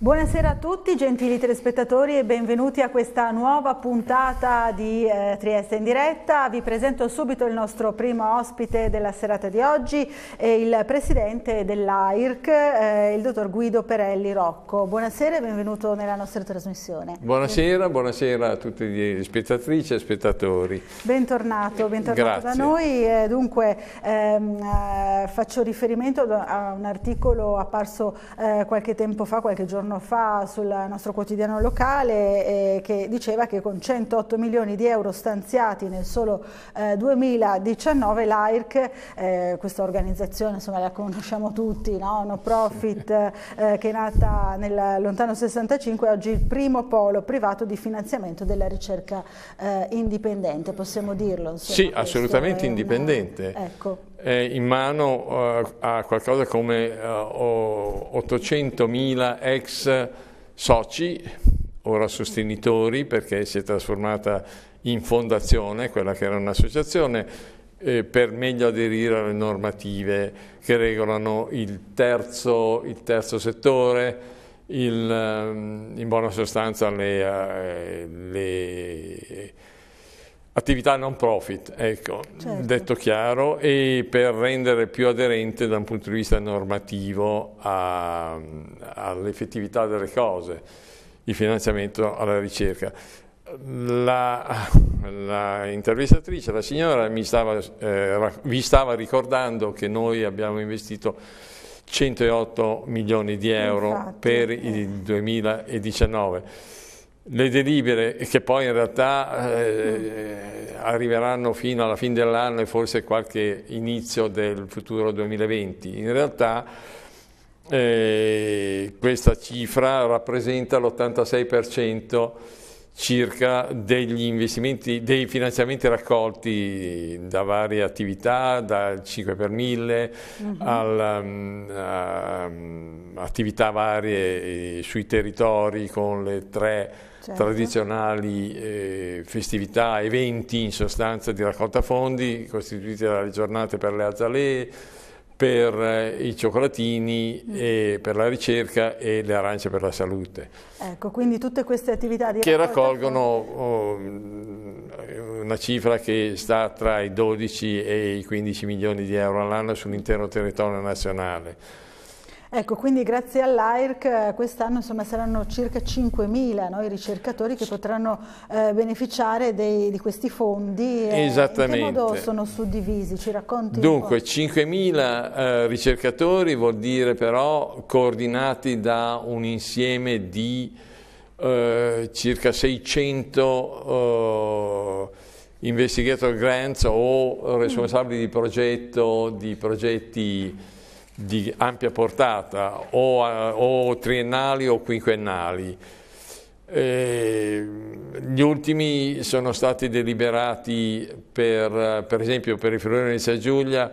Buonasera a tutti, gentili telespettatori e benvenuti a questa nuova puntata di eh, Trieste in diretta. Vi presento subito il nostro primo ospite della serata di oggi, il presidente dell'AIRC, eh, il dottor Guido Perelli Rocco. Buonasera e benvenuto nella nostra trasmissione. Buonasera, buonasera a tutti gli spettatrici e spettatori. Bentornato, bentornato Grazie. da noi. Eh, dunque ehm, eh, faccio riferimento a un articolo apparso eh, qualche tempo fa, qualche giorno giorno fa sul nostro quotidiano locale eh, che diceva che con 108 milioni di euro stanziati nel solo eh, 2019 l'AIRC, eh, questa organizzazione insomma, la conosciamo tutti, no? no profit eh, che è nata nel lontano 65 è oggi il primo polo privato di finanziamento della ricerca eh, indipendente, possiamo dirlo? Insomma, sì, assolutamente indipendente. Una... Ecco. Eh, in mano eh, a qualcosa come 800.000 eh, ex soci, ora sostenitori perché si è trasformata in fondazione, quella che era un'associazione, per meglio aderire alle normative che regolano il terzo, il terzo settore, il, ehm, in buona sostanza le, le attività non profit, ecco, certo. detto chiaro, e per rendere più aderente da un punto di vista normativo all'effettività delle cose, il finanziamento alla ricerca. La, la intervistatrice, la signora, mi stava, eh, vi stava ricordando che noi abbiamo investito 108 milioni di euro Infatti. per il 2019 le delibere che poi in realtà eh, arriveranno fino alla fine dell'anno e forse qualche inizio del futuro 2020. In realtà eh, questa cifra rappresenta l'86% circa degli investimenti, dei finanziamenti raccolti da varie attività, dal 5 per 1000 uh-huh. alle um, attività varie eh, sui territori con le tre certo. tradizionali eh, festività, eventi in sostanza di raccolta fondi costituiti dalle giornate per le azzalee, per eh, i cioccolatini mm. per la ricerca e le arance per la salute. Ecco, quindi tutte queste attività di Che raccolgono oh, mm, una cifra che sta tra i 12 e i 15 milioni di euro all'anno sull'intero territorio nazionale. Ecco, quindi grazie all'AIRC eh, quest'anno saranno circa 5.000 no, i ricercatori che potranno eh, beneficiare dei, di questi fondi. Esattamente. Eh, in che modo sono suddivisi? Ci racconti? Dunque, 5.000 eh, ricercatori vuol dire però coordinati da un insieme di eh, circa 600 investigator grants o responsabili mm. di progetto, di progetti di ampia portata o, o triennali o quinquennali. Eh, gli ultimi sono stati deliberati per, per esempio per il Friuli di San Giulia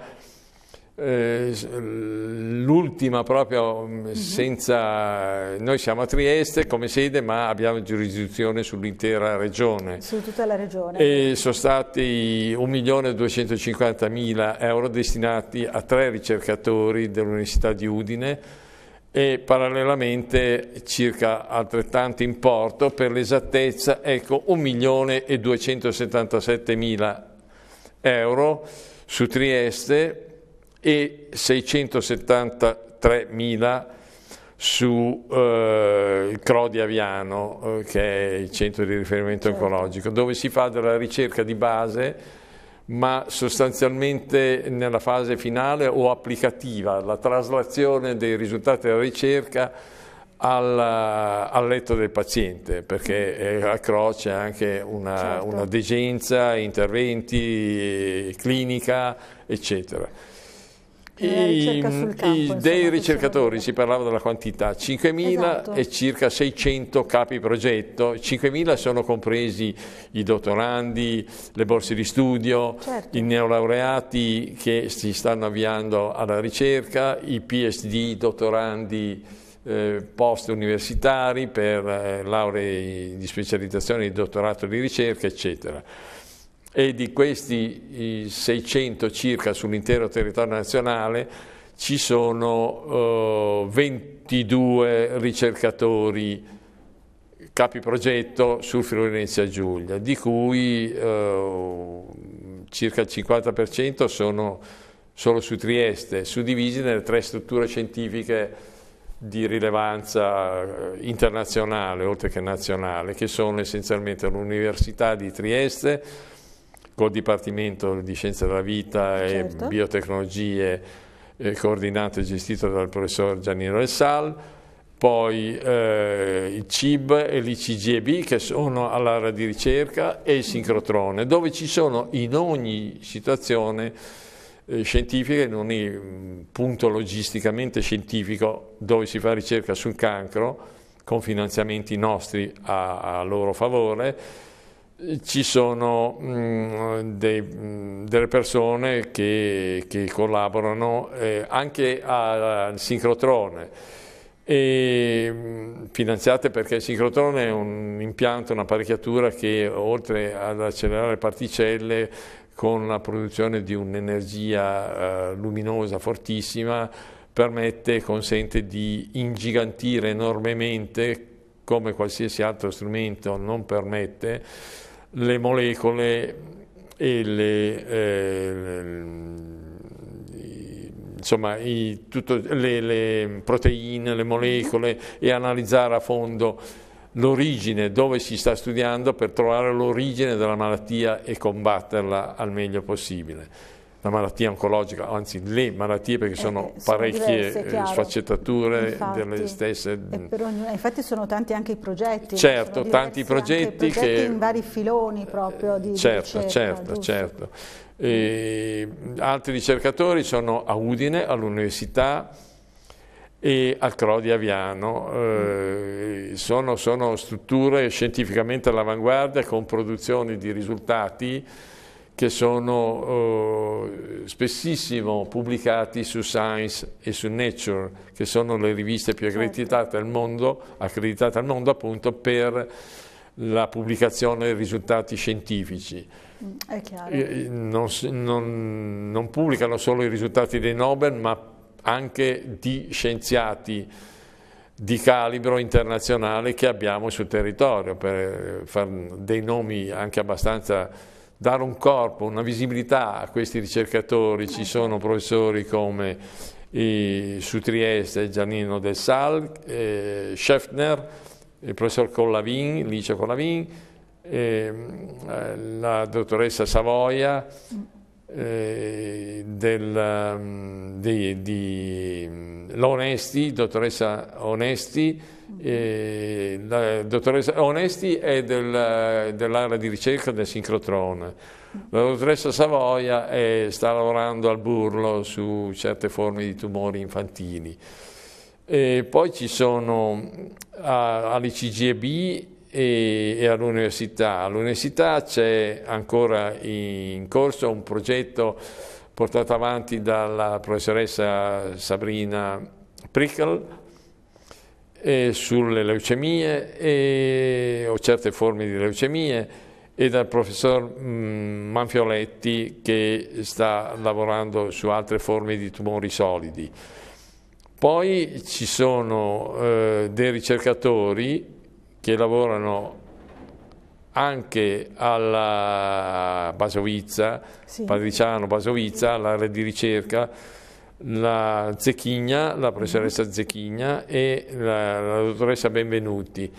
eh, l'ultima proprio mm, mhm. senza noi siamo a Trieste come sede ma abbiamo giurisdizione sull'intera regione su tutta la regione e sono stati 1.250.000 euro destinati a tre ricercatori dell'Università di Udine e parallelamente circa altrettanto importo per l'esattezza ecco 1.277.000 euro su Trieste e 673.000 su eh, il CRODI Aviano, eh, che è il centro di riferimento certo. oncologico, dove si fa della ricerca di base, ma sostanzialmente nella fase finale o applicativa, la traslazione dei risultati della ricerca al, al letto del paziente, perché a CRO c'è anche una, certo. una degenza, interventi, clinica, eccetera. Eh, I, ehm, campo, i, dei ricercatori, si parlava della quantità, 5.000 esatto. e circa 600 capi progetto, 5.000 sono compresi i dottorandi, le borse di studio, certo. i neolaureati che si stanno avviando alla ricerca, i PhD, i dottorandi eh, post universitari per eh, lauree di specializzazione, di dottorato di ricerca, eccetera e di questi 600 circa sull'intero territorio nazionale ci sono eh, 22 ricercatori capi progetto sul Friuli Venezia Giulia, di cui eh, circa il 50% sono solo su Trieste, suddivisi nelle tre strutture scientifiche di rilevanza internazionale, oltre che nazionale, che sono essenzialmente l'Università di Trieste, col Dipartimento di Scienze della Vita e certo. Biotecnologie eh, coordinato e gestito dal professor Giannino El Sal, poi eh, il CIB e l'ICGB che sono all'area di ricerca e il sincrotrone, dove ci sono in ogni situazione eh, scientifica, in ogni punto logisticamente scientifico dove si fa ricerca sul cancro, con finanziamenti nostri a, a loro favore, ci sono mh, mm, dei, mh, mm, delle persone che, che collaborano eh, anche al sincrotrone, e, mh, mm, finanziate perché il sincrotrone è un impianto, un'apparecchiatura che oltre ad accelerare le particelle con la produzione di un'energia eh, luminosa fortissima permette, consente di ingigantire enormemente come qualsiasi altro strumento non permette, le molecole e le, eh, insomma, i, tutto, le, le proteine, le molecole e analizzare a fondo l'origine, dove si sta studiando per trovare l'origine della malattia e combatterla al meglio possibile la malattia oncologica, anzi le malattie perché eh, sono eh, parecchie diverse, sfaccettature infatti, delle stesse. Ognuno, eh, infatti sono tanti anche i progetti. Certo, tanti progetti, i progetti che... in vari filoni proprio di eh, Certo, ricerca, certo, giusto. certo. E altri ricercatori sono a Udine, all'università e al CRO di Aviano. Eh, mm. sono, sono strutture scientificamente all'avanguardia con produzioni di risultati che sono eh, spessissimo pubblicati su Science e su Nature, che sono le riviste più certo. accreditate, al, mondo, accreditate al mondo appunto per la pubblicazione dei risultati scientifici. Mm, eh, non, non, non, pubblicano solo i risultati dei Nobel, ma anche di scienziati di calibro internazionale che abbiamo sul territorio, per fare dei nomi anche abbastanza dare un corpo, una visibilità a questi ricercatori. Ci sono professori come i, su Trieste Giannino Del Sal, eh, Scheffner, il professor Collavin, Licia Collavin, ehm, eh, la dottoressa Savoia eh, del, ehm, di, di, ehm, l'Onesti, dottoressa Onesti, e eh, la dottoressa Onesti è del, dell'area di ricerca del sincrotron, la dottoressa Savoia è, eh, sta lavorando al burlo su certe forme di tumori infantili. E poi ci sono all'ICGB e, e all'università. All'università c'è ancora in corso un progetto portato avanti dalla professoressa Sabrina Prickle eh, sulle leucemie eh, o certe forme di leucemie e dal professor mm, Manfioletti che sta lavorando su altre forme di tumori solidi. Poi ci sono eh, dei ricercatori che lavorano anche alla Basovizza, sì. Padriciano Basovizza, all'area di ricerca, la Zechigna, la professoressa Zechigna e la, la dottoressa Benvenuti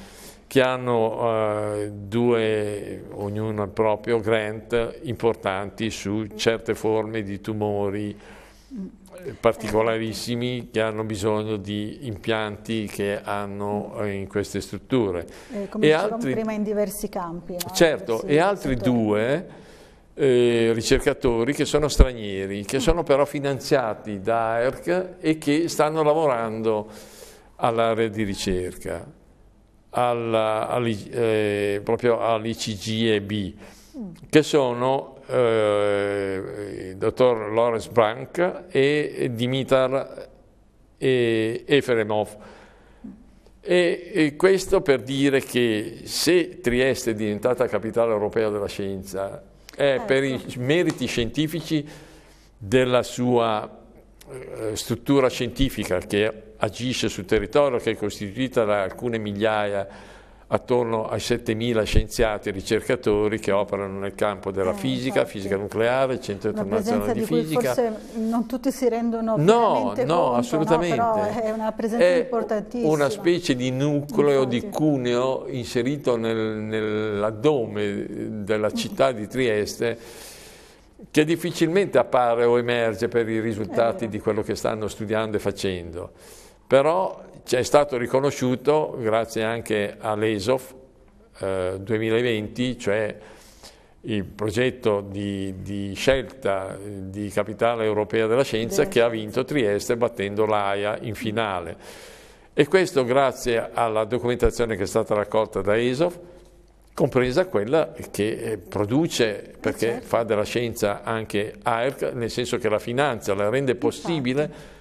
che hanno eh, due, ognuno il proprio, grant importanti su certe forme di tumori eh, particolarissimi che hanno bisogno di impianti che hanno eh, in queste strutture. Eh, come e altri, prima in diversi campi. No? Eh, certo, e altri settori. due eh, ricercatori che sono stranieri, che sono però finanziati da ERC e che stanno lavorando all'area di ricerca, alla, all, eh, proprio all'ICGEB, che sono eh, il dottor Lawrence Brank e Dimitar e Efremov. E, e questo per dire che se Trieste è diventata capitale europea della scienza è eh, per i ecco. meriti scientifici della sua eh, struttura scientifica che agisce sul territorio, che è costituita da alcune migliaia attorno ai 7.000 scienziati e ricercatori che operano nel campo della eh, fisica, infatti. fisica nucleare, centro internazionale di, di fisica. Forse non tutti si rendono no, no, conto, assolutamente. No, è una presenza è importantissima. Una specie di nucleo, infatti. di cuneo inserito nel, nell'addome della mm. città di Trieste che difficilmente appare o emerge per i risultati di quello che stanno studiando e facendo. Però ci è stato riconosciuto, grazie anche all'ESOF eh, 2020, cioè il progetto di, di, scelta di capitale europea della scienza che ha vinto Trieste battendo l'AIA in finale. E questo grazie alla documentazione che è stata raccolta da ESOF, compresa quella che eh, produce, eh, perché certo. fa della scienza anche AERC, nel senso che la finanza la rende possibile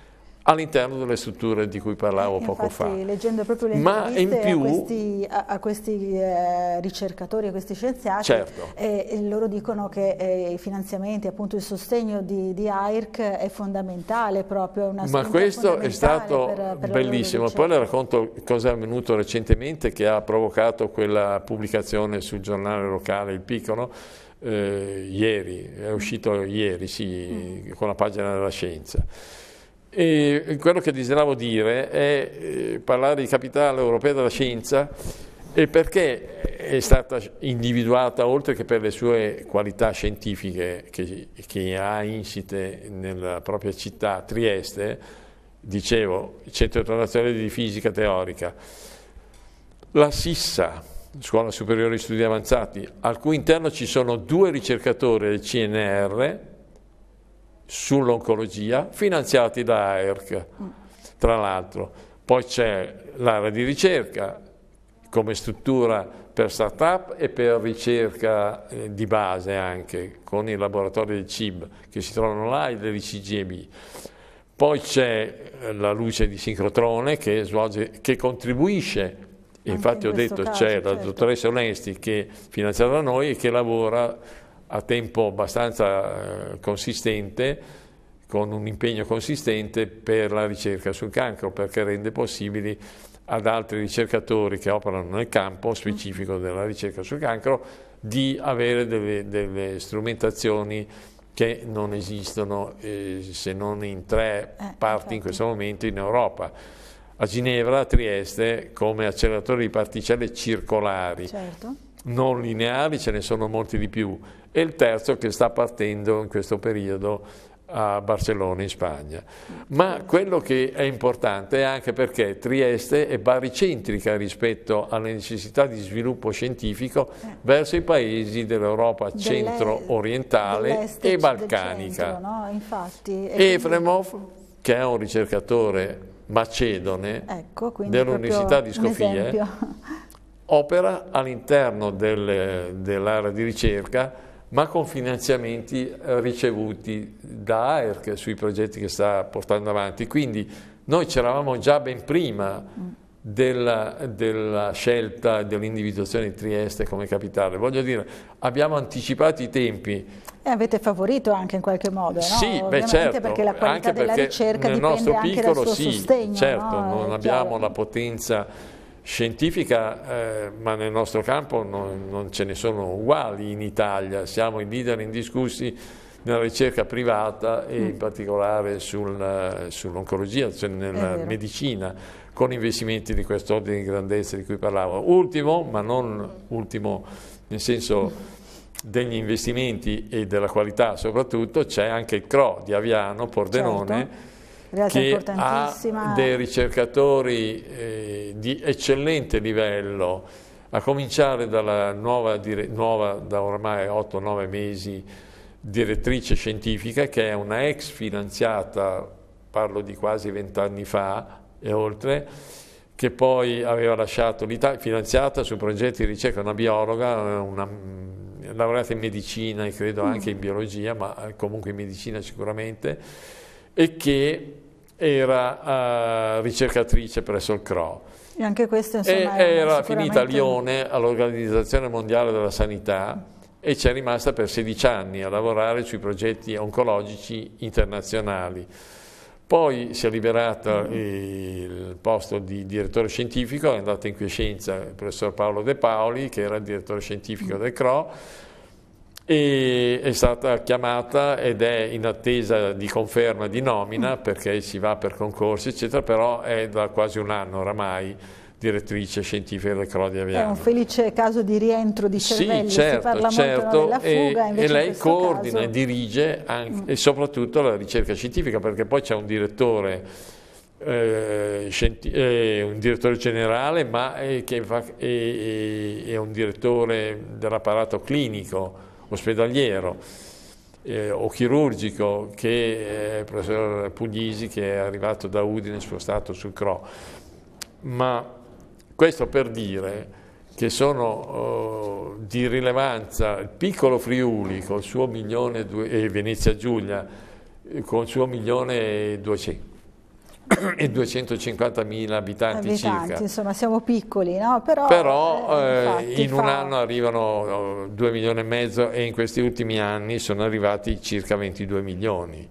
all'interno delle strutture di cui parlavo eh, Infatti, poco fa. leggendo proprio le Ma in più, a questi, a, a questi eh, ricercatori, a questi scienziati, certo. eh, loro dicono che eh, i finanziamenti, appunto il sostegno di, di AIRC è fondamentale proprio. Una Ma questo è stato per, per bellissimo. Poi le racconto cosa è avvenuto recentemente che ha provocato quella pubblicazione sul giornale locale Il Piccolo, eh, ieri, è uscito ieri, sì, mm. con la pagina della scienza e quello che desideravo dire è eh, parlare di capitale europea della scienza e perché è stata individuata, oltre che per le sue qualità scientifiche che, che ha insite nella propria città, Trieste, dicevo, il Centro Internazionale di Fisica Teorica, la Sissa, Scuola Superiore di Studi Avanzati, al cui interno ci sono due ricercatori del CNR, sull'oncologia finanziati da AERC, mm. tra l'altro. Poi c'è l'area di ricerca come struttura per start-up e per ricerca eh, di base anche, con i laboratori del CIB che si trovano là e dell'ICGMI. Poi c'è eh, la luce di sincrotrone che, svolge, che contribuisce, infatti in ho detto caso, c'è certo. la dottoressa Onesti che è finanziata da noi e che lavora a tempo abbastanza eh, consistente, con un impegno consistente per la ricerca sul cancro, perché rende possibili ad altri ricercatori che operano nel campo specifico mm. della ricerca sul cancro di avere delle, delle strumentazioni che non esistono eh, se non in tre eh, eh parti in certo. questo momento in Europa. A Ginevra, a Trieste, come acceleratori di particelle circolari. Certo. Non lineari ce ne sono molti di più, e il terzo che sta partendo in questo periodo a Barcellona in Spagna. Ma quello che è importante è anche perché Trieste è baricentrica rispetto alle necessità di sviluppo scientifico eh. verso i paesi dell'Europa Delle, centro-orientale e balcanica. Centro, no? Infatti, e Efremov, quindi... che è un ricercatore macedone ecco, dell'Università di Scopie, opera all'interno dell'area di ricerca ma con finanziamenti eh, ricevuti da AERC sui progetti che sta portando avanti. Quindi noi c'eravamo già ben prima della, della scelta dell'individuazione di Trieste come capitale. Voglio dire, abbiamo anticipato i tempi. E avete favorito anche in qualche modo, no? Sì, beh, certo, perché la qualità perché della ricerca dipende nostro piccolo, anche dal suo sì, sostegno. Certo, no? non abbiamo la potenza scientifica, eh, ma nel nostro campo non, non, ce ne sono uguali in Italia, siamo i leader indiscussi nella ricerca privata e mm. in particolare sul, sull'oncologia, cioè nella medicina, con investimenti di quest'ordine di grandezza di cui parlavo. Ultimo, ma non ultimo nel senso degli investimenti e della qualità soprattutto, c'è anche il CRO di Aviano, Pordenone, certo Realtà che ha dei ricercatori eh, di eccellente livello, a cominciare dalla nuova, nuova da ormai 8-9 mesi direttrice scientifica che è una ex finanziata, parlo di quasi 20 anni fa e oltre, che poi aveva lasciato l'Italia, finanziata su progetti di ricerca, una biologa, una, mm, laureata in medicina e credo mm. anche in biologia, ma eh, comunque in medicina sicuramente, e che era uh, ricercatrice presso il CRO. E anche questo insomma, e era, sicuramente... finita a Lione all'Organizzazione Mondiale della Sanità e ci è rimasta per 16 anni a lavorare sui progetti oncologici internazionali. Poi si è liberata mm. il posto di direttore scientifico, è andata in quiescenza il professor Paolo De Paoli, che era il direttore scientifico mm. del CRO, e è stata chiamata ed è in attesa di conferma di nomina mm. perché si va per concorsi eccetera però è da quasi un anno oramai direttrice scientifica del Crò Aviano. È un felice caso di rientro di cervelli, sì, certo, si parla certo, molto fuga, e, e, lei coordina caso... e dirige anche, mm. e soprattutto la ricerca scientifica perché poi c'è un direttore eh, eh, un direttore generale, ma eh, che fa, è un direttore dell'apparato clinico ospedaliero eh, o chirurgico che eh, il professor Puglisi che è arrivato da Udine spostato sul CRO. Ma questo per dire che sono eh, di rilevanza il piccolo Friuli con il suo milione due, e eh, Venezia Giulia eh, con il suo milione e duecento e 250 abitanti, abitanti, circa. Insomma, siamo piccoli, no? però, però eh, eh in fa... un anno arrivano 2 milioni e mezzo e in questi ultimi anni sono arrivati circa 22 milioni.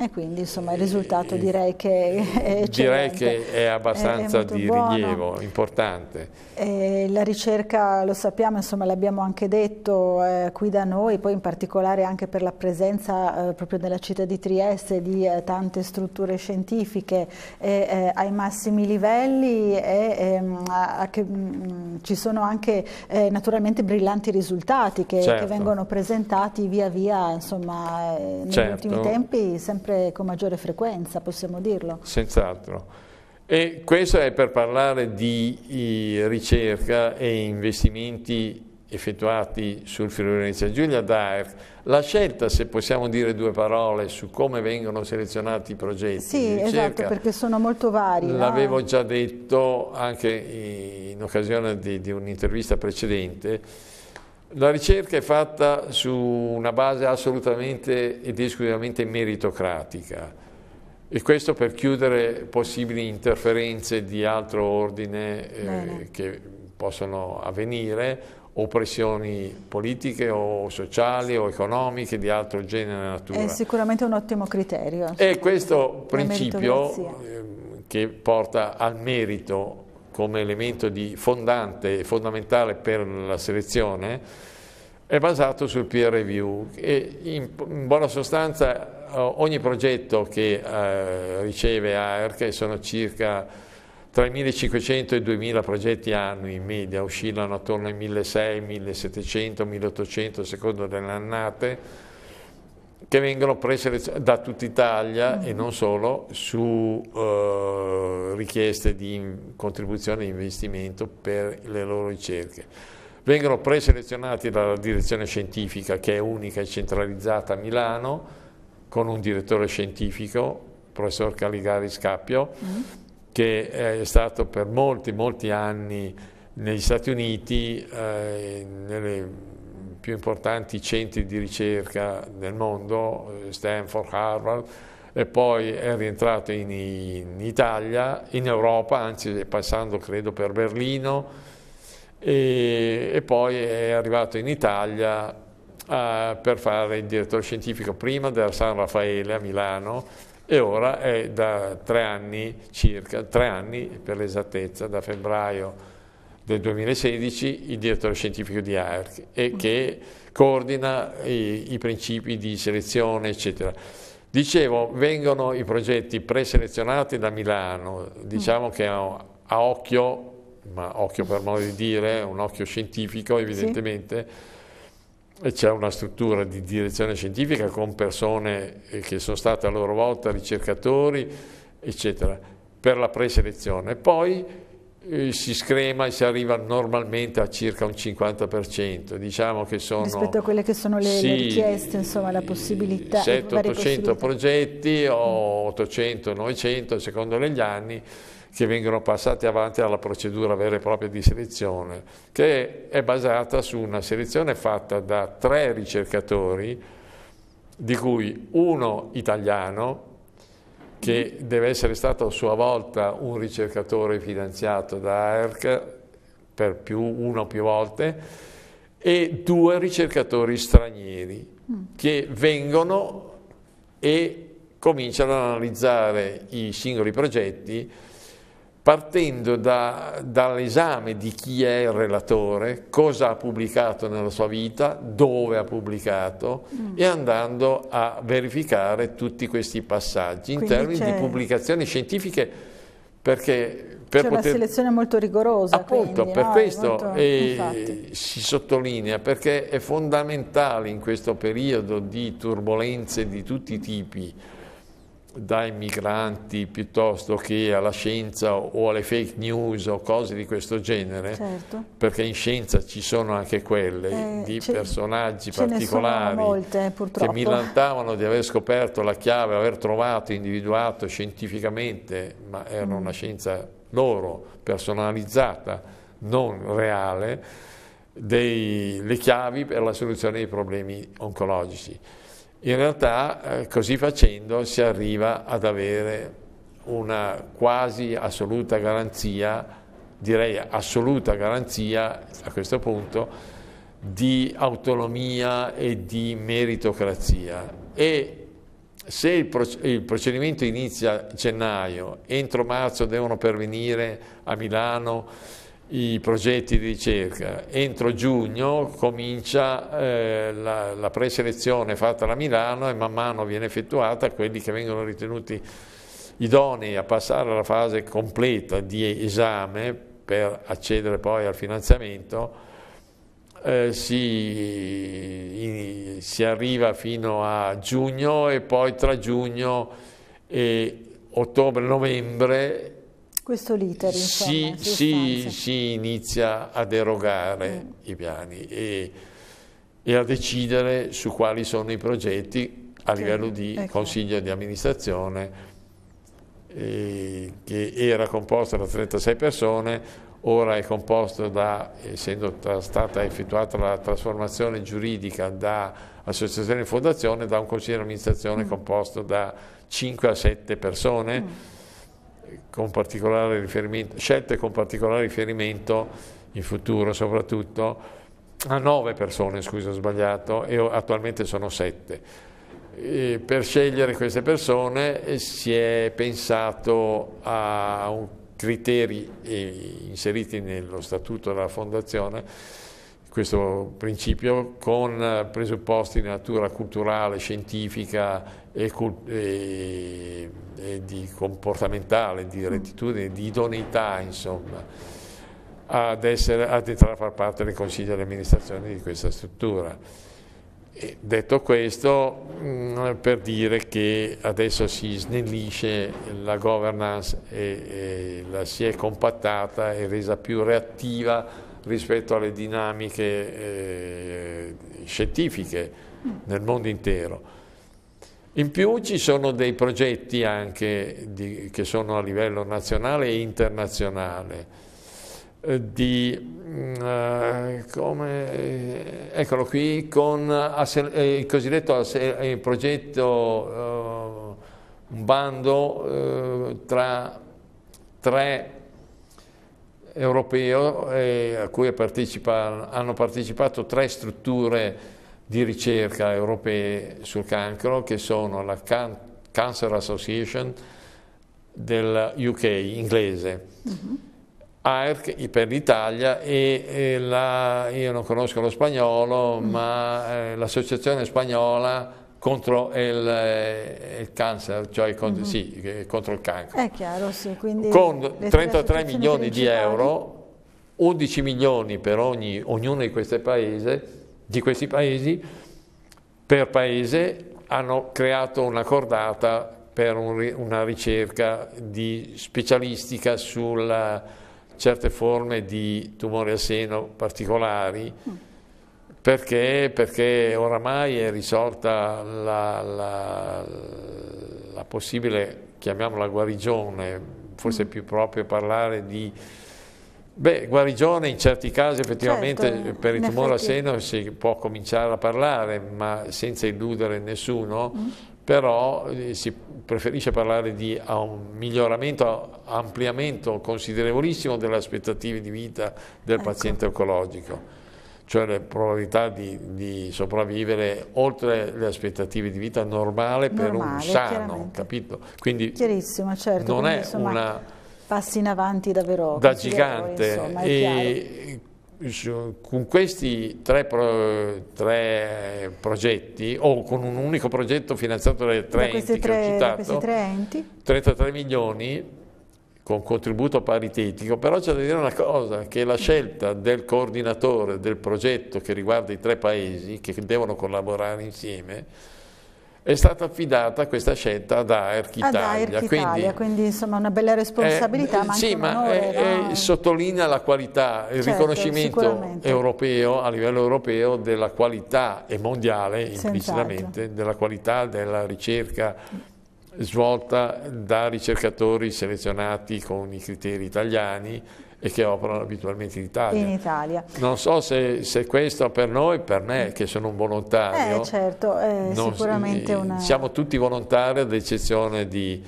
E quindi insomma il risultato e, direi che è Direi che è abbastanza è, di buono. rilievo, importante. E la ricerca lo sappiamo, insomma l'abbiamo anche detto eh, qui da noi, poi in particolare anche per la presenza eh, proprio nella città di Trieste di eh, tante strutture scientifiche eh, ai massimi livelli e ehm, a, che, mh, mm, ci sono anche eh, naturalmente brillanti risultati che, certo. che, vengono presentati via via, insomma eh, negli certo. ultimi tempi sempre sempre con maggiore frequenza, possiamo dirlo. Senz'altro. E questo è per parlare di ricerca e investimenti effettuati sul Friuli Venezia Giulia DAEF. La scelta, se possiamo dire due parole, su come vengono selezionati i progetti. Sì, esatto, perché sono molto vari. Eh. L'avevo no? già detto anche in occasione di, di un'intervista precedente la ricerca è fatta su una base assolutamente ed esclusivamente meritocratica e questo per chiudere possibili interferenze di altro ordine eh, che possono avvenire o pressioni politiche o sociali o economiche di altro genere e natura. È sicuramente un ottimo criterio. E questo principio ehm, che porta al merito come elemento fondante e fondamentale per la selezione, è basato sul peer review e in, in buona sostanza eh, ogni progetto che eh, riceve AERC, e sono circa tra i 1500 e i 2000 progetti annui in media, oscillano attorno ai 1600, 1700, 1800 secondo delle annate, che vengono preselezionati da tutta Italia e mm-hmm. non solo su eh, richieste di contribuzione e investimento per le loro ricerche. Vengono preselezionati dalla direzione scientifica che è unica e centralizzata a Milano con un direttore scientifico, il professor Caligari Scappio, mm. che è stato per molti, molti anni negli Stati Uniti eh, nelle più importanti centri di ricerca del mondo, eh, Stanford, Harvard, e poi è rientrato in, in Italia, in Europa, anzi passando credo per Berlino, e, e poi è arrivato in Italia a, per fare il direttore scientifico prima della San Raffaele a Milano e ora è da tre anni circa, tre anni per l'esattezza, da febbraio del 2016 il direttore scientifico di AERC e che coordina i, i principi di selezione eccetera. Dicevo, vengono i progetti preselezionati da Milano, diciamo che a, a occhio, ma occhio per modo di dire, un occhio scientifico evidentemente, sì c'è una struttura di direzione scientifica con persone eh, che sono state a loro volta ricercatori, eccetera, per la preselezione. Poi eh, si screma e si arriva normalmente a circa un 50%, diciamo che sono... Rispetto a quelle che sono le, sì, le richieste, insomma, la possibilità... 700-800 progetti o 800-900 secondo seconda anni che vengono passati avanti alla procedura vera e propria di selezione, che è basata su una selezione fatta da tre ricercatori, di cui uno italiano, che deve essere stato a sua volta un ricercatore finanziato da AERC per più, una o più volte, e due ricercatori stranieri mm. che vengono e cominciano ad analizzare i singoli progetti partendo da, dall'esame di chi è il relatore, cosa ha pubblicato nella sua vita, dove ha pubblicato mm. e andando a verificare tutti questi passaggi in termini di pubblicazioni scientifiche perché per c'è poter... una selezione molto rigorosa. Appunto, quindi, per no? questo molto... eh, si sottolinea perché è fondamentale in questo periodo di turbulenze di tutti i tipi dai migranti piuttosto che alla scienza o alle fake news o cose di questo genere, certo. perché in scienza ci sono anche quelle eh, di personaggi particolari molte, che milantavano di aver scoperto la chiave, aver trovato, individuato scientificamente, ma era mm. una scienza loro, personalizzata, non reale, dei, le chiavi per la soluzione dei problemi oncologici. In realtà eh, così facendo si arriva ad avere una quasi assoluta garanzia, direi assoluta garanzia a questo punto, di autonomia e di meritocrazia. E se il, procedimento inizia a gennaio, entro marzo devono pervenire a Milano i progetti di ricerca. Entro giugno comincia eh, la, la, preselezione fatta da Milano e man mano viene effettuata quelli che vengono ritenuti idonei a passare alla fase completa di esame per accedere poi al finanziamento. Eh, si, si arriva fino a giugno e poi tra giugno e ottobre-novembre questo l'iter, insomma, si, si, si, inizia a derogare mm. i piani e, e, a decidere su quali sono i progetti a okay. livello di ecco. consiglio di amministrazione eh, che era composto da 36 persone, ora è composto da, essendo stata effettuata la trasformazione giuridica da associazione e fondazione, da un consiglio di amministrazione mm. composto da 5 a 7 persone. Mm con particolare riferimento, scelte con particolare riferimento in futuro soprattutto a nove persone, scusa ho sbagliato, e attualmente sono sette. E per scegliere queste persone eh, si è pensato a criteri eh, inseriti nello statuto della fondazione, questo principio con eh, presupposti di natura culturale, scientifica e, e, e di comportamentale, di mm. rettitudine, di idoneità, insomma, ad, essere, ad entrare a far parte del consiglio di amministrazione di questa struttura. E detto questo, mh, mm, per dire che adesso si snellisce la governance e, e la si è compattata e resa più reattiva rispetto alle dinamiche eh, scientifiche mm. nel mondo intero. In più ci sono dei progetti anche di, che sono a livello nazionale e internazionale. Eh, di, mm, eh, come, eh, eccolo qui, con eh, il cosiddetto il progetto, eh, un bando eh, tra tre europeo a cui partecipa, hanno partecipato tre strutture di ricerca europee sul cancro che sono la Can Cancer Association del UK inglese, uh mm-hmm. -huh. ARC per l'Italia e, e la, io non conosco lo spagnolo, uh mm. -huh. ma eh, l'associazione spagnola contro il, eh, il cancer, cioè contro, uh mm-hmm. -huh. sì, eh, contro il cancro. È chiaro, sì. Quindi Con 33 milioni principali. di euro, 11 milioni per ogni, ognuno di questi paesi di questi paesi per paese hanno creato una cordata per un, una ricerca di specialistica su certe forme di tumori al seno particolari. Mm. Perché? Perché oramai è risolta la, la, la possibile, chiamiamola guarigione, forse è mm. più proprio parlare di Beh, guarigione in certi casi effettivamente certo, per il tumore al seno si può cominciare a parlare, ma senza illudere nessuno, mm. però eh, si preferisce parlare di un miglioramento, ampliamento considerevolissimo delle aspettative di vita del ecco. paziente oncologico cioè le probabilità di, di, sopravvivere oltre le aspettative di vita normale, normale per un sano, capito? Quindi Chiarissimo, certo. non Quindi, è insomma... una passi in avanti davvero da gigante. Insomma, e con questi tre, pro, tre, progetti, o con un unico progetto finanziato dalle tre da enti tre, citato, tre enti. 33 milioni con contributo paritetico, però c'è da dire una cosa, che la scelta del coordinatore del progetto che riguarda i tre paesi che devono collaborare insieme è stata affidata questa scelta da Erchitalia. Ah, quindi, quindi, insomma una bella eh, responsabilità. Eh, ma sì, ma è, no? è, sottolinea la qualità, il certo, riconoscimento europeo, a livello europeo, della qualità e mondiale implicitamente, della qualità della ricerca svolta da ricercatori selezionati con i criteri italiani e che operano abitualmente in Italia. In Italia. Non so se, se, questo per noi, per me che sono un volontario. Eh, certo, eh, non, sicuramente una... Siamo tutti volontari ad eccezione di,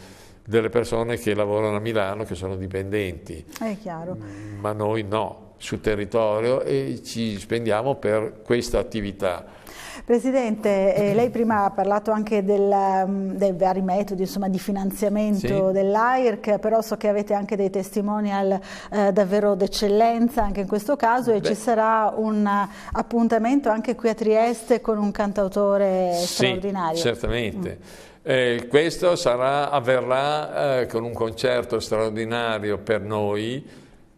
delle persone che lavorano a Milano, che sono dipendenti. È chiaro. Ma noi no, sul territorio e ci spendiamo per questa attività Presidente, eh, lei prima ha parlato anche del, mm, dei vari metodi insomma, di finanziamento sì. dell'AIRC, però so che avete anche dei testimonial eh, davvero d'eccellenza anche in questo caso e Beh. ci sarà un appuntamento anche qui a Trieste con un cantautore sì, straordinario. certamente. Mm. Eh, questo sarà, avverrà eh, con un concerto straordinario per noi,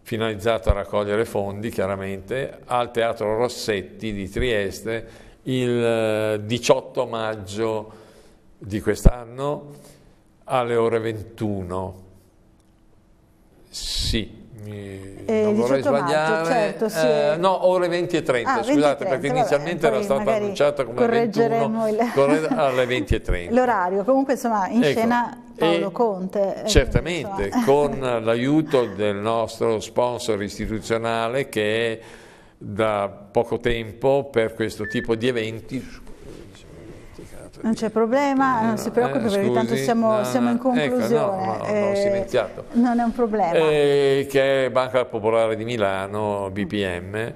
finalizzato a raccogliere fondi chiaramente, al Teatro Rossetti di Trieste il 18 eh, maggio di quest'anno alle ore 21. Sì, mi, eh, non vorrei sbagliare, maggio, certo, sì. eh, no, ore 20 e 30, ah, scusate, 20 e 30, perché vabbè, inizialmente era stato annunciato come 21, il... corre... alle 20 e 30. L'orario, comunque insomma in ecco. scena Paolo e Conte. Eh, certamente, con l'aiuto del nostro sponsor istituzionale che è da poco tempo per questo tipo di eventi. Non c'è problema, no, non si eh, preoccupi eh, scusi, tanto siamo, no, siamo in conclusione. Ecco, no, eh, eh non è un problema. Eh, che è Banca Popolare di Milano, BPM,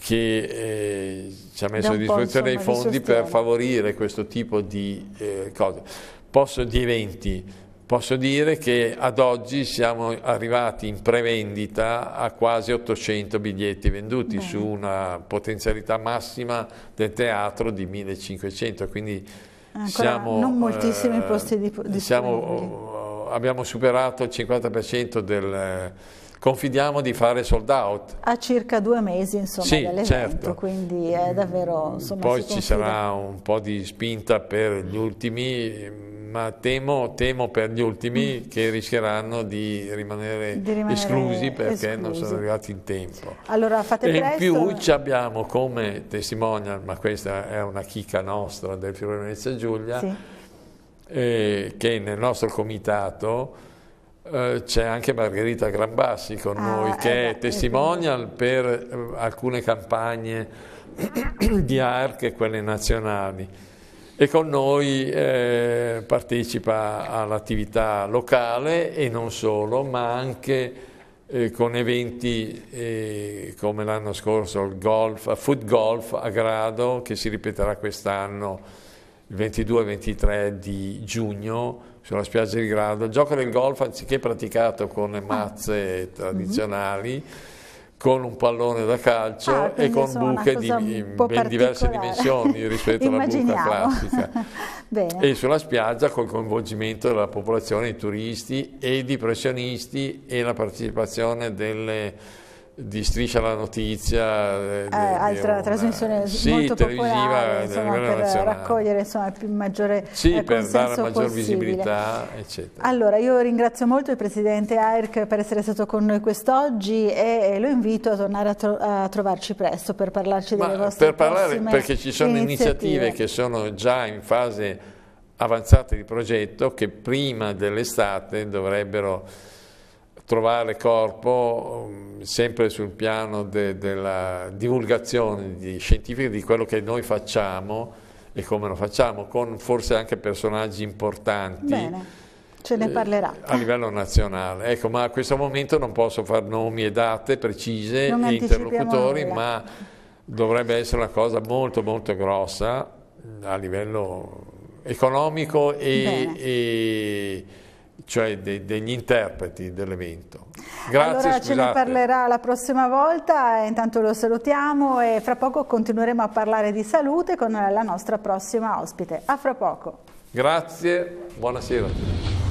che eh, ci ha messo a disposizione i fondi per favorire questo tipo di cose. Posso di eventi Posso dire che ad oggi siamo arrivati in prevendita a quasi 800 biglietti venduti Beh. su una potenzialità massima del teatro di 1500, quindi Ancora siamo, non eh, moltissimi posti di, di diciamo, abbiamo superato il 50% del confidiamo di fare sold out. A circa due mesi insomma sì, certo. quindi è davvero... Insomma, Poi ci sarà un po' di spinta per gli ultimi, ma temo, temo per gli ultimi mm. che rischieranno di rimanere, di rimanere esclusi perché esclusi. non sono arrivati in tempo. Allora fate e presto. in più abbiamo come testimonial, ma questa è una chicca nostra del Friuli Venezia Giulia, sì. eh, che nel nostro comitato eh, c'è anche Margherita Grambassi con ah, noi eh che eh, è testimonial eh. per alcune campagne di ARC e quelle nazionali e con noi eh, partecipa all'attività locale e non solo ma anche eh, con eventi come l'anno scorso il golf, il foot golf a Grado che si ripeterà quest'anno il 22-23 di giugno sulla spiaggia di Grado. Il gioco del golf, anziché praticato con le mazze tradizionali, mm-hmm con un pallone da calcio ah, e con buche di ben diverse dimensioni rispetto alla buca classica. e sulla spiaggia col coinvolgimento della popolazione i turisti e i professionisti e la partecipazione delle di Striscia la Notizia. Eh, eh di, altra una, trasmissione sì, molto popolare insomma, per nazionale. raccogliere insomma, il maggiore eh, Sì, eh, per dare maggior possibile. visibilità, eccetera. Allora, io ringrazio molto il Presidente AIRC per essere stato con noi quest'oggi e lo invito a tornare a, tro a trovarci presto per parlarci Ma delle vostre per parlare, Perché ci sono iniziative. iniziative che sono già in fase avanzata di progetto che prima dell'estate dovrebbero trovare corpo um, sempre sul piano de, della divulgazione di scientifica di quello che noi facciamo e come lo facciamo, con forse anche personaggi importanti. Bene. Ce ne eh, parlerà. A livello nazionale. Ecco, ma a questo momento non posso fare nomi e date precise non e interlocutori, nulla. ma dovrebbe essere una cosa molto molto grossa a livello economico e cioè de, degli interpreti dell'evento. Grazie, allora scusate. ce ne parlerà la prossima volta, eh, intanto lo salutiamo e fra poco continueremo a parlare di salute con la nostra prossima ospite. A fra poco. Grazie, buonasera.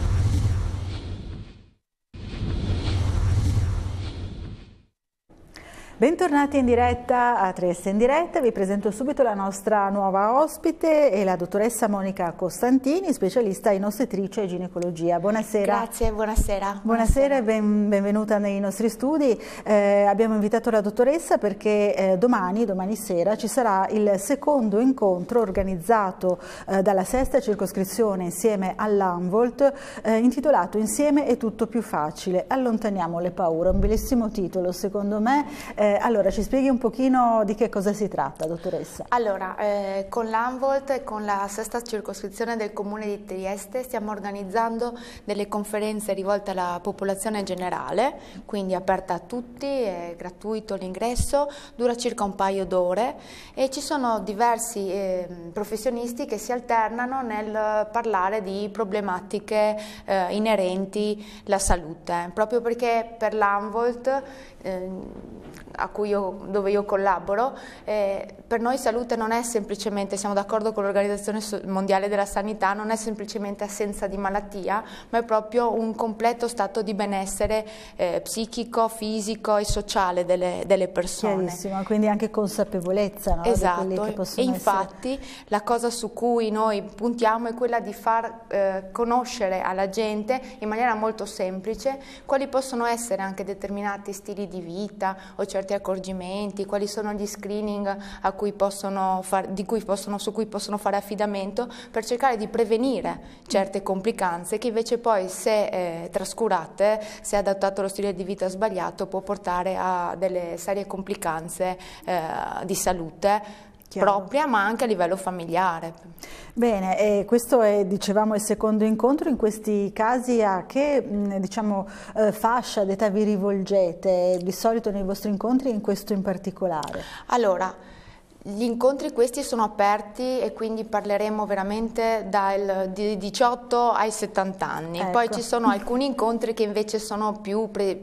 Bentornati in diretta a Trieste in diretta, vi presento subito la nostra nuova ospite, è la dottoressa Monica Costantini, specialista in ostetricia e ginecologia. Buonasera. Grazie, buonasera. Buonasera e ben, benvenuta nei nostri studi. Eh, abbiamo invitato la dottoressa perché eh, domani, domani sera, ci sarà il secondo incontro organizzato eh, dalla sesta circoscrizione insieme all'Anvolt, eh, intitolato Insieme è tutto più facile, allontaniamo le paure, un bellissimo titolo secondo me eh, eh, allora, ci spieghi un pochino di che cosa si tratta, dottoressa? Allora, eh, con l'Anvolt e con la sesta circoscrizione del Comune di Trieste stiamo organizzando delle conferenze rivolte alla popolazione generale, quindi aperta a tutti, è gratuito l'ingresso, dura circa un paio d'ore e ci sono diversi eh, professionisti che si alternano nel parlare di problematiche eh, inerenti alla salute, proprio perché per l'Anvolt ehm, io, dove io collaboro, eh, per noi salute non è semplicemente, siamo d'accordo con l'Organizzazione Mondiale della Sanità, non è semplicemente assenza di malattia, ma è proprio un completo stato di benessere eh, psichico, fisico e sociale delle, delle persone. Chiarissimo, quindi anche consapevolezza no? Esatto, e infatti essere... la cosa su cui noi puntiamo è quella di far eh, conoscere alla gente in maniera molto semplice quali possono essere anche determinati stili di vita o certi certi accorgimenti, quali sono gli screening cui far, cui possono, su cui possono fare affidamento per cercare di prevenire certe complicanze che invece poi se eh, trascurate, se adattato allo stile di vita sbagliato può portare a delle serie complicanze eh, di salute Chiaro. propria ma anche a livello familiare. Bene, e questo è dicevamo il secondo incontro, in questi casi a che mm, diciamo, eh, fascia d'età vi rivolgete? Di solito nei vostri incontri e in questo in particolare? Allora, gli incontri questi sono aperti e quindi parleremo veramente dai 18 ai 70 anni. Ecco. Poi ci sono alcuni incontri che invece sono più, pre,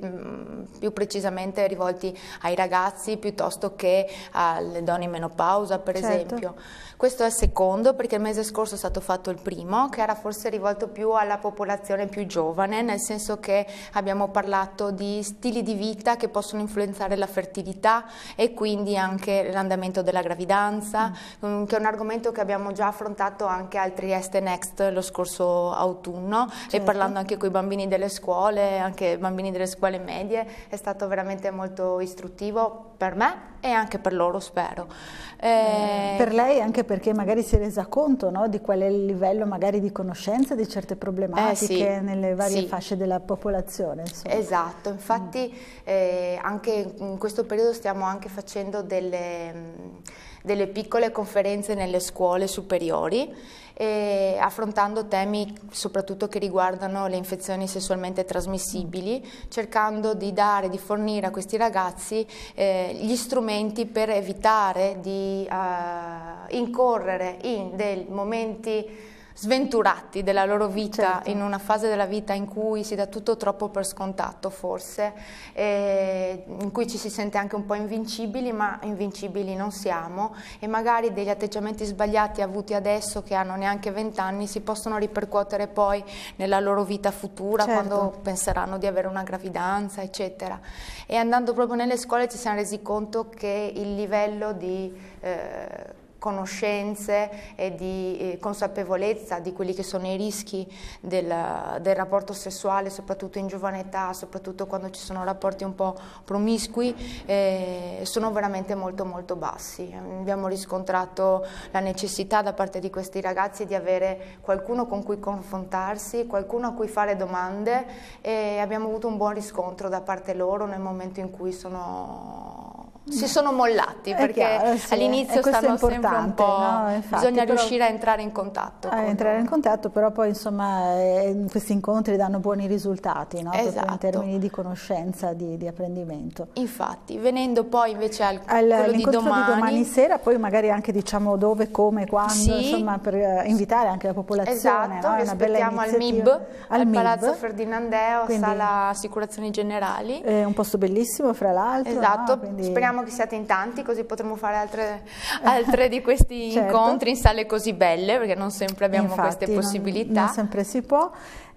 più precisamente rivolti ai ragazzi piuttosto che alle donne in menopausa per certo. esempio. Questo è il secondo perché il mese scorso è stato fatto il primo, che era forse rivolto più alla popolazione più giovane, nel senso che abbiamo parlato di stili di vita che possono influenzare la fertilità e quindi anche l'andamento della gravidanza, mm. che è un argomento che abbiamo già affrontato anche al Trieste Next lo scorso autunno certo. e parlando anche con i bambini delle scuole, anche i bambini delle scuole medie, è stato veramente molto istruttivo per me e anche per loro spero. Eh, eh... Per lei anche perché magari si è resa conto no, di qual è il livello magari di conoscenza di certe problematiche eh sì, nelle varie sì. fasce della popolazione. Insomma. Esatto, infatti mm. eh, anche in questo periodo stiamo anche facendo delle, mm, delle piccole conferenze nelle scuole superiori e affrontando temi soprattutto che riguardano le infezioni sessualmente trasmissibili, cercando di dare, di fornire a questi ragazzi eh, gli strumenti per evitare di eh, incorrere in dei momenti sventurati della loro vita, certo. in una fase della vita in cui si dà tutto troppo per scontato forse, in cui ci si sente anche un po' invincibili, ma invincibili non siamo e magari degli atteggiamenti sbagliati avuti adesso che hanno neanche vent'anni si possono ripercuotere poi nella loro vita futura certo. quando penseranno di avere una gravidanza, eccetera. E andando proprio nelle scuole ci siamo resi conto che il livello di eh, conoscenze e di eh, consapevolezza di quelli che sono i rischi del, del, rapporto sessuale, soprattutto in giovane età, soprattutto quando ci sono rapporti un po' promiscui, eh, sono veramente molto molto bassi. Abbiamo riscontrato la necessità da parte di questi ragazzi di avere qualcuno con cui confrontarsi, qualcuno a cui fare domande e abbiamo avuto un buon riscontro da parte loro nel momento in cui sono si sono mollati perché sì, all'inizio stanno sempre un po', no? Infatti, bisogna riuscire a entrare in contatto. A con... entrare in contatto, però poi insomma eh, questi incontri danno buoni risultati, no? esatto. in termini di conoscenza, di, di, apprendimento. Infatti, venendo poi invece al, al di domani... di domani sera, poi magari anche diciamo dove, come, quando, sì. insomma per eh, invitare anche la popolazione. Esatto, no? una bella al MIB, al, al MIB. Palazzo Ferdinandeo, Quindi, sala assicurazioni generali. È un posto bellissimo fra l'altro. Esatto, no? Quindi... speriamo speriamo che siate in tanti così potremo fare altre, altre di questi certo. incontri in sale così belle perché non sempre abbiamo Infatti, queste possibilità. Non, non sempre si può.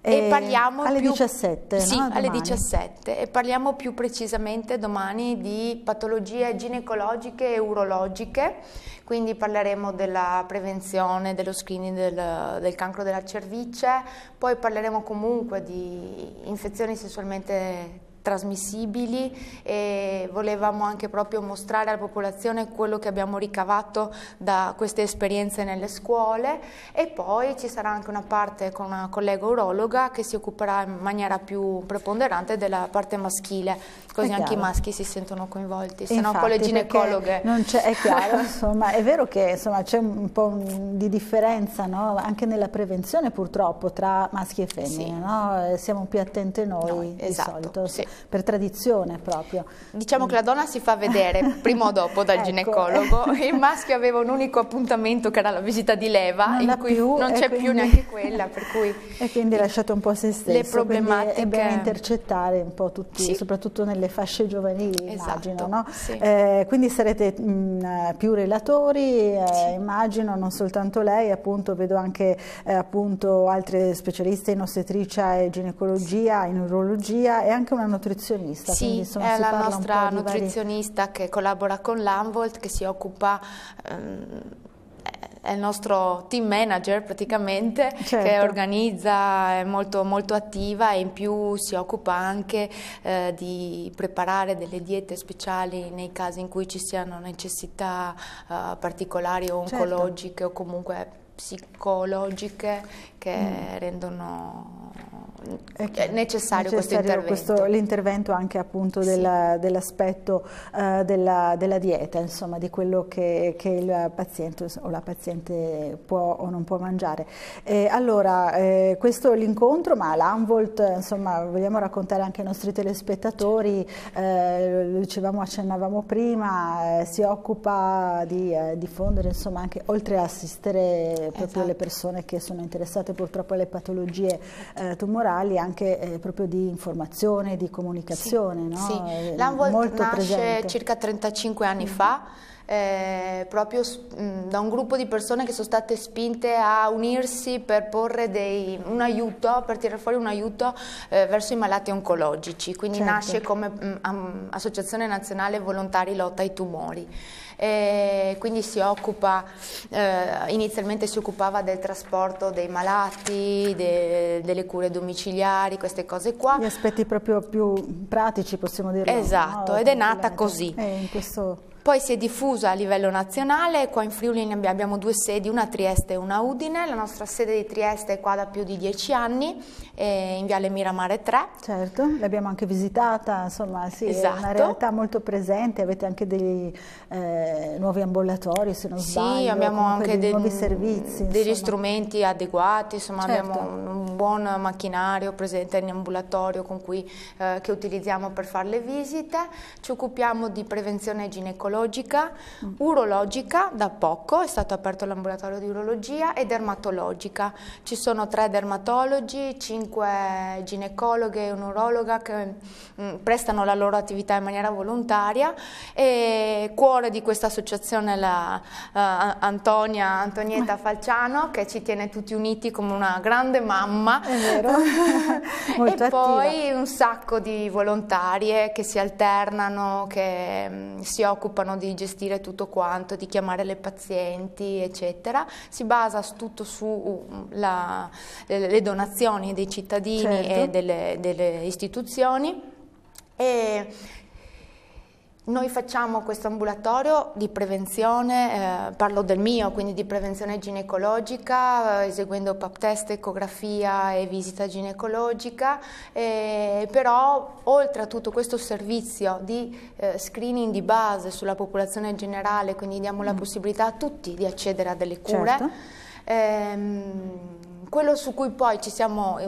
E, e parliamo alle più, 17, sì, no? alle 17 e parliamo più precisamente domani di patologie ginecologiche e urologiche, quindi parleremo della prevenzione, dello screening del, del cancro della cervice, poi parleremo comunque di infezioni sessualmente trasmissibili e volevamo anche proprio mostrare alla popolazione quello che abbiamo ricavato da queste esperienze nelle scuole e poi ci sarà anche una parte con una collega urologa che si occuperà in maniera più preponderante della parte maschile, così anche i maschi si sentono coinvolti, se no poi le ginecologhe. Non è, è chiaro, insomma, è vero che c'è un po' di differenza no? anche nella prevenzione purtroppo tra maschi e femmine, sì. no? siamo più attenti noi no, di esatto, solito. Sì per tradizione proprio. Diciamo che la donna si fa vedere prima o dopo dal ecco. ginecologo, il maschio aveva un unico appuntamento che era la visita di leva, non, più, non c'è più neanche quella, per cui... E quindi è lasciato un po' a se stesso, le problematiche... è bene intercettare un po' tutti, sì. soprattutto nelle fasce giovanili, esatto, immagino, no? sì. eh, quindi sarete mh, mm, più relatori, eh, sì. immagino, non soltanto lei, appunto vedo anche eh, appunto altre specialiste in ostetricia e ginecologia, in urologia e anche una notizia nutrizionista. Sì, quindi, insomma, è la nostra nutrizionista vari... che collabora con l'Anvolt, che si occupa... Ehm, è il nostro team manager praticamente certo. che organizza, è molto, molto, attiva e in più si occupa anche eh, di preparare delle diete speciali nei casi in cui ci siano necessità eh, particolari o certo. oncologiche certo. o comunque psicologiche che mm. rendono eh, eh, necessario, necessario questo intervento. Questo, l'intervento anche appunto del, sì. dell'aspetto uh, della, della, dieta, insomma di quello che, che, il paziente o la paziente può o non può mangiare. Eh, allora, eh, questo è l'incontro, ma l'Anvolt, insomma, vogliamo raccontare anche ai nostri telespettatori, eh, lo dicevamo, accennavamo prima, si occupa di diffondere, insomma, anche oltre a assistere proprio esatto. le persone che sono interessate purtroppo alle patologie eh, tumorali anche eh, proprio di informazione, di comunicazione. Sì, no? sì. Eh, L'Anvolt nasce presente. circa 35 anni mm fa eh, proprio mh, mm, da un gruppo di persone che sono state spinte a unirsi per porre dei, un aiuto, per tirare fuori un aiuto eh, verso i malati oncologici, quindi certo. nasce come mh, mm, Associazione Nazionale Volontari Lotta ai Tumori e quindi si occupa, eh, inizialmente si occupava del trasporto dei malati, de, delle cure domiciliari, queste cose qua. Gli aspetti proprio più pratici possiamo dire. Esatto, no? ed è nata così. Eh, in questo poi si è diffusa a livello nazionale, qua in Friuli abbiamo due sedi, una a Trieste e una a Udine, la nostra sede di Trieste è qua da più di dieci anni, eh, in Viale Miramare 3. Certo, l'abbiamo anche visitata, insomma sì, esatto. è una esatto. realtà molto presente, avete anche dei eh, nuovi ambulatori se non sì, sbaglio. Sì, abbiamo anche dei nuovi servizi. Degli strumenti adeguati, insomma certo. abbiamo un buon macchinario presente in ambulatorio con cui, eh, che utilizziamo per fare le visite, ci occupiamo di prevenzione ginecologica ginecologica, urologica, da poco è stato aperto l'ambulatorio di urologia e dermatologica. Ci sono tre dermatologi, cinque ginecologhe e un'urologa che mm, prestano la loro attività in maniera volontaria e cuore di questa associazione la uh, Antonia Antonietta Falciano che ci tiene tutti uniti come una grande mamma. È vero. Molto e attiva. poi un sacco di volontarie che si alternano, che mh, mm, si occupano occupano di gestire tutto quanto, di chiamare le pazienti, eccetera. Si basa tutto sulle uh, donazioni dei cittadini certo. e delle, delle istituzioni e noi facciamo questo ambulatorio di prevenzione, eh, parlo del mio, quindi di prevenzione ginecologica, eh, eseguendo pap test, ecografia e visita ginecologica, eh, però oltre a tutto questo servizio di eh, screening di base sulla popolazione generale, quindi diamo mm. la possibilità a tutti di accedere a delle cure, certo. ehm, quello su cui poi ci siamo eh,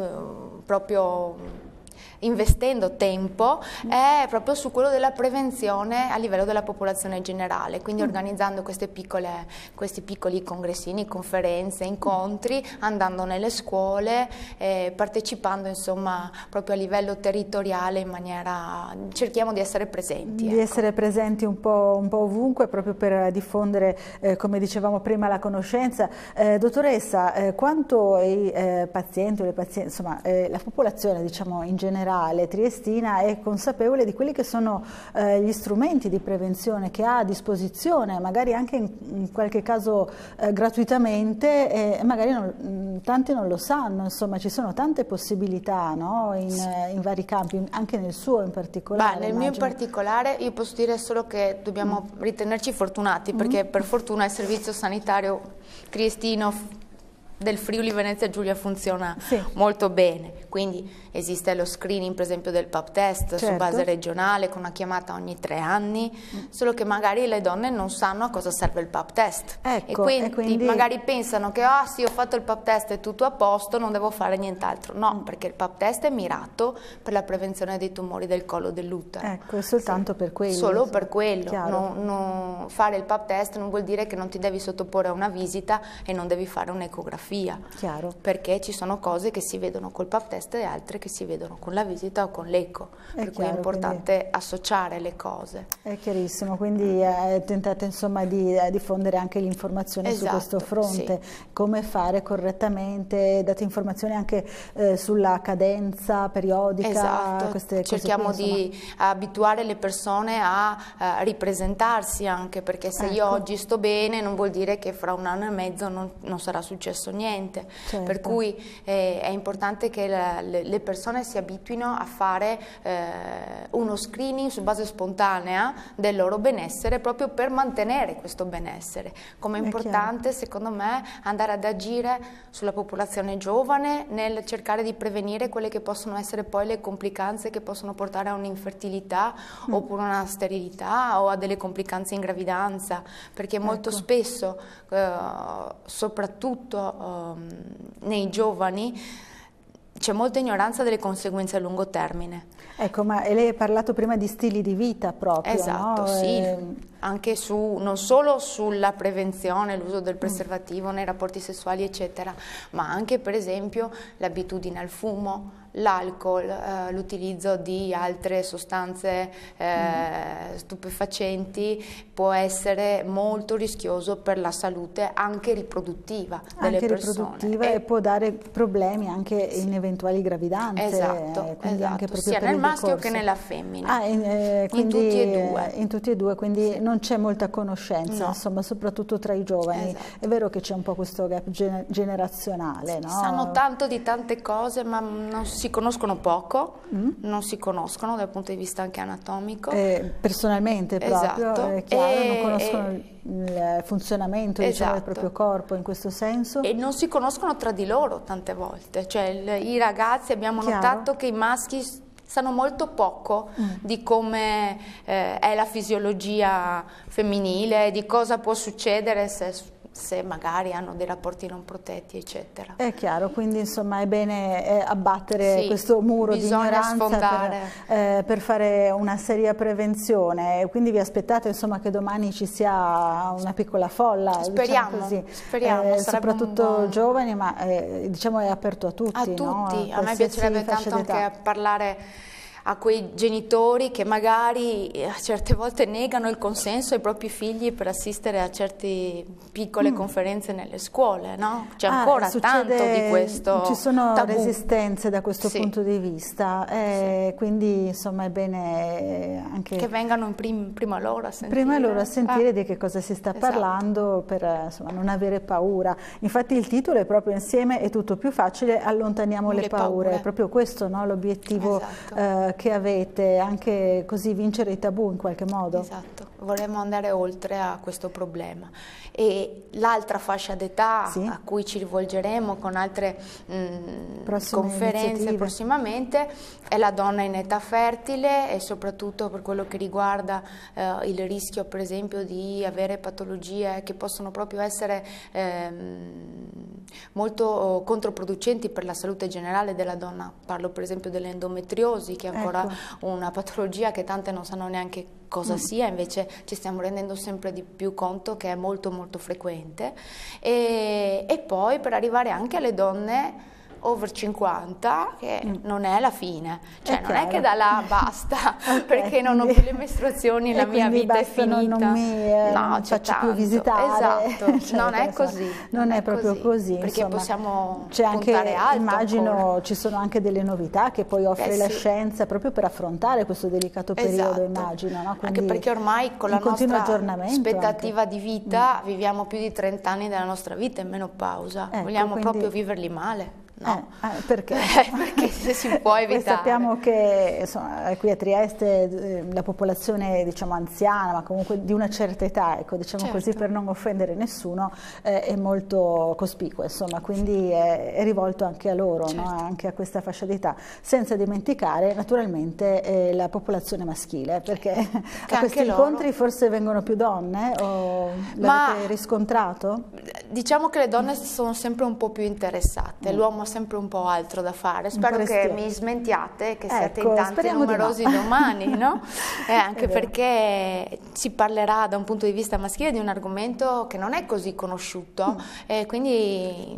proprio investendo tempo è proprio su quello della prevenzione a livello della popolazione generale, quindi mm. organizzando piccole, questi piccoli congressini, conferenze, incontri, andando nelle scuole, eh, partecipando insomma proprio a livello territoriale in maniera, cerchiamo di essere presenti. Di ecco. essere presenti un po', un po', ovunque proprio per diffondere, eh, come dicevamo prima, la conoscenza. Eh, dottoressa, eh, quanto i eh, pazienti, o le pazienti, insomma eh, la popolazione diciamo in generale, generale triestina è consapevole di quelli che sono eh, gli strumenti di prevenzione che ha a disposizione, magari anche in, in qualche caso eh, gratuitamente, eh, magari non, mm, tanti non lo sanno, insomma ci sono tante possibilità no? in, in, vari campi, anche nel suo in particolare. Beh, nel immagino. mio in particolare io posso dire solo che dobbiamo mm. ritenerci fortunati mm. perché mm. per fortuna il servizio sanitario triestino del Friuli Venezia Giulia funziona sì. molto bene, quindi esiste lo screening per esempio del pap test certo. su base regionale con una chiamata ogni tre anni, mm. solo che magari le donne non sanno a cosa serve il pap test ecco, e, quindi, e, quindi, magari pensano che ah sì ho fatto il pap test è tutto a posto, non devo fare nient'altro, no mm. perché il pap test è mirato per la prevenzione dei tumori del collo dell'utero. Ecco, è soltanto sì. per quello. Solo per quello, non, non fare il pap test non vuol dire che non ti devi sottoporre a una visita e non devi fare un'ecografia, Chiaro. perché ci sono cose che si vedono col pap test e altre che che si vedono con la visita o con l'eco, per chiaro, cui è importante quindi... associare le cose. È chiarissimo, quindi eh, tentate insomma di eh, diffondere anche l'informazione esatto, su questo fronte, sì. come fare correttamente, date informazioni anche eh, sulla cadenza periodica, esatto. cerchiamo qui, di abituare le persone a, a eh, ripresentarsi anche, perché se ecco. io oggi sto bene non vuol dire che fra un anno e mezzo non, non sarà successo niente, certo. per cui eh, è importante che la, le, le persone persone si abituino a fare eh, uno screening su base spontanea del loro benessere proprio per mantenere questo benessere. Come è importante secondo me andare ad agire sulla popolazione giovane nel cercare di prevenire quelle che possono essere poi le complicanze che possono portare a un'infertilità mm. oppure una sterilità o a delle complicanze in gravidanza, perché molto ecco. spesso, eh, soprattutto eh, nei giovani, c'è molta ignoranza delle conseguenze a lungo termine. Ecco, ma lei ha parlato prima di stili di vita proprio, Esatto, no? sì, e... Eh, anche su, non solo sulla prevenzione, l'uso del preservativo nei rapporti sessuali, eccetera, ma anche per esempio l'abitudine al fumo, l'alcol, eh, l'utilizzo di altre sostanze eh, mm-hmm. stupefacenti può essere molto rischioso per la salute anche riproduttiva delle anche persone. Riproduttiva e, e, può dare problemi anche sì. in eventuali gravidanze. Esatto, eh, esatto. sia nel maschio corso. che nella femmina. Ah, in, eh, quindi, in, tutti e due. In tutti e due, quindi sì. non c'è molta conoscenza, no. insomma, soprattutto tra i giovani. Esatto. È vero che c'è un po' questo gap generazionale, no? Sanno tanto di tante cose ma non si si conoscono poco, mm. non si conoscono dal punto di vista anche anatomico. Eh, personalmente proprio, esatto. è chiaro, e, non conoscono e, il funzionamento esatto. diciamo, del esatto. proprio corpo in questo senso. E non si conoscono tra di loro tante volte, cioè il, i ragazzi abbiamo chiaro. notato che i maschi sanno molto poco mm. di come eh, è la fisiologia femminile, di cosa può succedere se se magari hanno dei rapporti non protetti, eccetera. È chiaro, quindi insomma è bene eh, abbattere sì, questo muro di ignoranza per, eh, per, fare una seria prevenzione. Quindi vi aspettate insomma, che domani ci sia una piccola folla, speriamo, diciamo speriamo eh, soprattutto buon... giovani, ma eh, diciamo è aperto a tutti. A tutti, no? a, a me piacerebbe tanto anche parlare a quei genitori che magari a eh, certe volte negano il consenso ai propri figli per assistere a certe piccole mm. conferenze nelle scuole, no? C'è ah, ancora succede, tanto di questo Ci sono tabù. resistenze da questo sì. punto di vista, eh, sì. quindi insomma è bene eh, anche... Che vengano in prim prima loro a sentire. Prima loro a sentire ah. di che cosa si sta ah, esatto. parlando per insomma, non avere paura. Infatti il titolo è proprio insieme è tutto più facile, allontaniamo le, le paure. paure. è proprio questo no? l'obiettivo esatto. eh, che avete, anche così vincere i tabù in qualche modo. Esatto, vorremmo andare oltre a questo problema e l'altra fascia d'età sì. a cui ci rivolgeremo con altre mh, mm, conferenze prossimamente è la donna in età fertile e soprattutto per quello che riguarda eh, il rischio per esempio di avere patologie che possono proprio essere ehm, molto controproducenti per la salute generale della donna. Parlo per esempio dell'endometriosi che è ancora ecco. una patologia che tante non sanno neanche cosa mm. sia, invece ci stiamo rendendo sempre di più conto che è molto molto frequente e, e poi per arrivare anche alle donne over 50 che mm. non è la fine, cioè è non chiaro. è che da là basta okay, perché non ho più le mestruazioni, la mia vita è finita. Eh, non mi, no, faccio tanto. più visitare. Esatto, cioè, non è così. Non, è, proprio così, così perché insomma, possiamo c'è anche, alto immagino ancora. ci sono anche delle novità che poi eh offre eh, la sì. scienza proprio per affrontare questo delicato periodo, esatto. immagino, no? anche perché ormai con la nostra aspettativa di vita mm. viviamo più di 30 anni della nostra vita in menopausa, ecco, vogliamo quindi... proprio viverli male no? Ah, ah, eh, perché? perché se si può evitare. sappiamo che insomma, qui a Trieste ehm, la popolazione diciamo anziana, ma comunque di una certa età, ecco, diciamo certo. così per non offendere nessuno, eh, è molto cospicua, insomma, quindi è, è rivolto anche a loro, certo. no? anche a questa fascia d'età, senza dimenticare naturalmente eh, la popolazione maschile, perché, perché a questi loro... incontri forse vengono più donne o l'avete ma... riscontrato? Diciamo che le donne sono sempre un po' più interessate, mm. l'uomo sempre un po' altro da fare. Spero che mi smentiate, che siate in ecco, tanti numerosi no. domani, no? Eh, anche perché si parlerà da un punto di vista maschile di un argomento che non è così conosciuto, mm. eh, quindi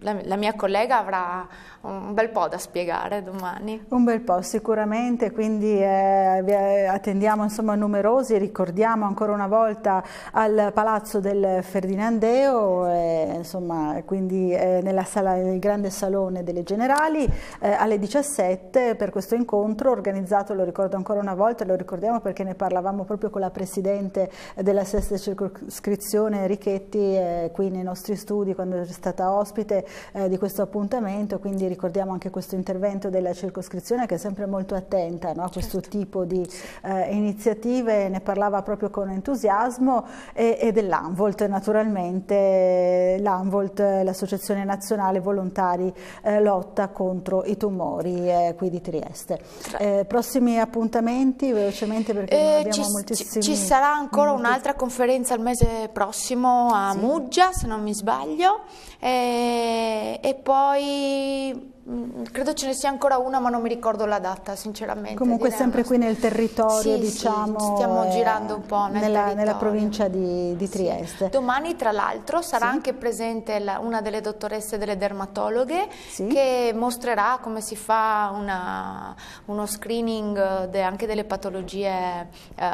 la, la, mia collega avrà un bel po' da spiegare domani. Un bel po' sicuramente, quindi eh, eh, attendiamo insomma numerosi, ricordiamo ancora una volta al Palazzo del Ferdinandeo, eh, insomma quindi eh, nella sala, nel grande salone delle Generali eh, alle 17 per questo incontro organizzato, lo ricordo ancora una volta, lo ricordiamo perché ne parlavamo proprio con la Presidente della sesta circoscrizione Richetti eh, qui nei nostri studi quando è stata ospite eh, di questo appuntamento, quindi ricordiamo anche questo intervento della circoscrizione che è sempre molto attenta no, a questo certo. tipo di eh, iniziative, ne parlava proprio con entusiasmo e, e dell'Anvolt naturalmente, l'Anvolt, l'Associazione Nazionale Volontari eh, Lotta contro i Tumori eh, qui di Trieste. Eh, prossimi appuntamenti, velocemente perché eh, abbiamo ci, moltissimi... Ci sarà ancora un'altra conferenza il mese prossimo a sì. Muggia, se non mi sbaglio. E eh, eh, e, poi mm, credo ce ne sia ancora una ma non mi ricordo la data sinceramente comunque diremmo. sempre qui nel territorio sì, diciamo sì, stiamo girando un po' nel nella, nella, provincia di, di Trieste sì. domani tra l'altro sarà anche presente la, una delle dottoresse delle dermatologhe che mostrerà come si fa una, uno screening de, anche delle patologie eh,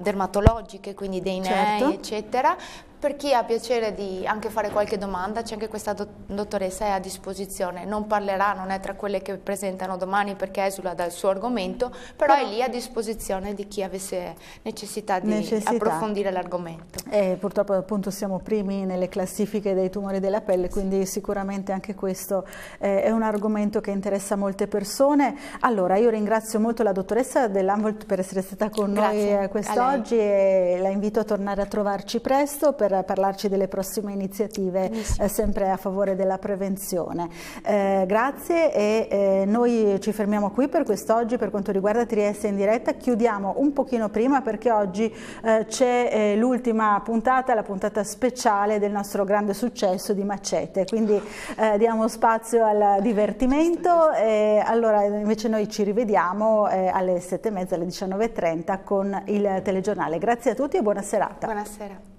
dermatologiche quindi dei certo. eccetera per chi ha piacere di anche fare qualche domanda, c'è anche questa do dottoressa è a disposizione, non parlerà, non è tra quelle che presentano domani perché esula dal suo argomento, però, però è lì a disposizione di chi avesse necessità di necessità. approfondire l'argomento. Eh, purtroppo appunto siamo primi nelle classifiche dei tumori della pelle, quindi sicuramente anche questo eh, è un argomento che interessa molte persone. Allora io ringrazio molto la dottoressa dell'Anvolt per essere stata con Grazie noi eh, quest'oggi e la invito a tornare a trovarci presto per per parlarci delle prossime iniziative eh, sempre a favore della prevenzione. Eh, grazie e eh, noi ci fermiamo qui per quest'oggi per quanto riguarda Trieste in diretta, chiudiamo un pochino prima perché oggi eh, c'è eh, l'ultima puntata, la puntata speciale del nostro grande successo di Macete, quindi diamo spazio al divertimento e allora invece noi ci rivediamo alle 7.30 alle 19.30 con il telegiornale. Grazie a tutti e buona serata. Buonasera.